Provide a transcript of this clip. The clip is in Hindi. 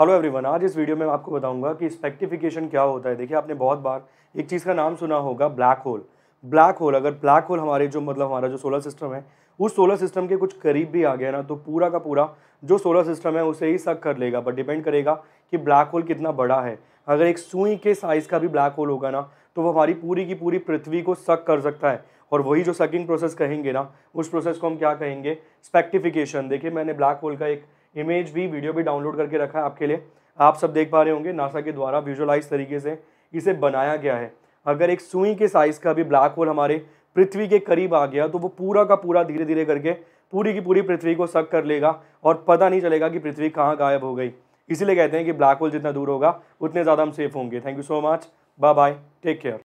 हेलो एवरीवन आज इस वीडियो में आपको बताऊंगा कि स्पेक्टिफिकेशन क्या होता है देखिए आपने बहुत बार एक चीज़ का नाम सुना होगा ब्लैक होल ब्लैक होल अगर ब्लैक होल हमारे जो मतलब हमारा जो सोलर सिस्टम है उस सोलर सिस्टम के कुछ करीब भी आ गया ना तो पूरा का पूरा जो सोलर सिस्टम है उसे ही सक कर लेगा बट डिपेंड करेगा कि ब्लैक होल कितना बड़ा है अगर एक सुई के साइज़ का भी ब्लैक होल होगा ना तो वो हमारी पूरी की पूरी पृथ्वी को सक कर सकता है और वही जो सकिंग प्रोसेस कहेंगे ना उस प्रोसेस को हम क्या कहेंगे स्पेक्टिफिकेशन देखिए मैंने ब्लैक होल का एक इमेज भी वीडियो भी डाउनलोड करके रखा है आपके लिए आप सब देख पा रहे होंगे नासा के द्वारा विजुअलाइज तरीके से इसे बनाया गया है अगर एक सुई के साइज़ का भी ब्लैक होल हमारे पृथ्वी के करीब आ गया तो वो पूरा का पूरा धीरे धीरे करके पूरी की पूरी पृथ्वी को सक कर लेगा और पता नहीं चलेगा कि पृथ्वी कहाँ गायब हो गई इसीलिए कहते हैं कि ब्लैक होल जितना दूर होगा उतने ज़्यादा हम सेफ होंगे thank you so much bye bye take care